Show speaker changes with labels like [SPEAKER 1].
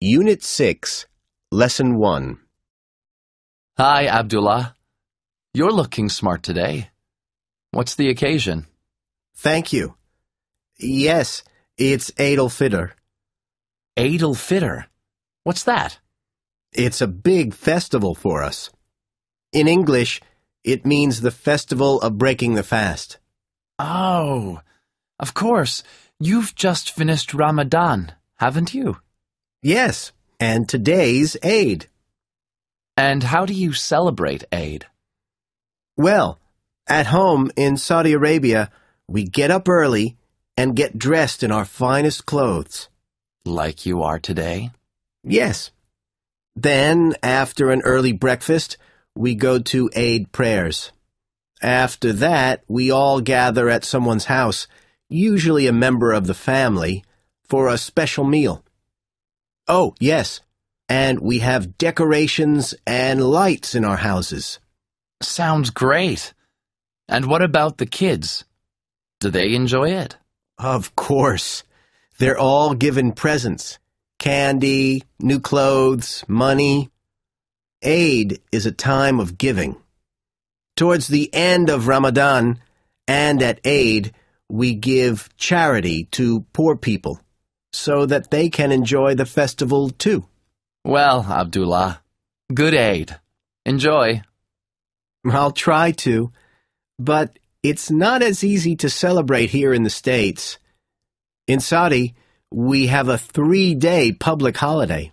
[SPEAKER 1] Unit 6, Lesson 1. Hi, Abdullah. You're looking smart today. What's the occasion? Thank you. Yes, it's Adelfitter. Adelfitter?
[SPEAKER 2] What's that? It's a big festival for us. In English, it means the festival of breaking
[SPEAKER 3] the fast. Oh, of course. You've just finished Ramadan, haven't you? Yes, and today's Aid. And how do you celebrate
[SPEAKER 2] Aid? Well, at home in Saudi Arabia, we get up early and get dressed in our finest clothes. Like you are today? Yes. Then, after an early breakfast, we go to aid prayers. After that, we all gather at someone's house, usually a member of the family, for a special meal. Oh, yes. And we have decorations and lights in our houses. Sounds great. And what about the kids? Do they enjoy it? Of course. They're all given presents. Candy, new clothes, money. Aid is a time of giving. Towards the end of Ramadan and at Aid, we give charity to poor people so that they can enjoy the festival too.
[SPEAKER 1] Well, Abdullah, good aid. Enjoy.
[SPEAKER 2] I'll try to, but it's not as easy to celebrate here in the States. In Saudi, we have a three day public holiday.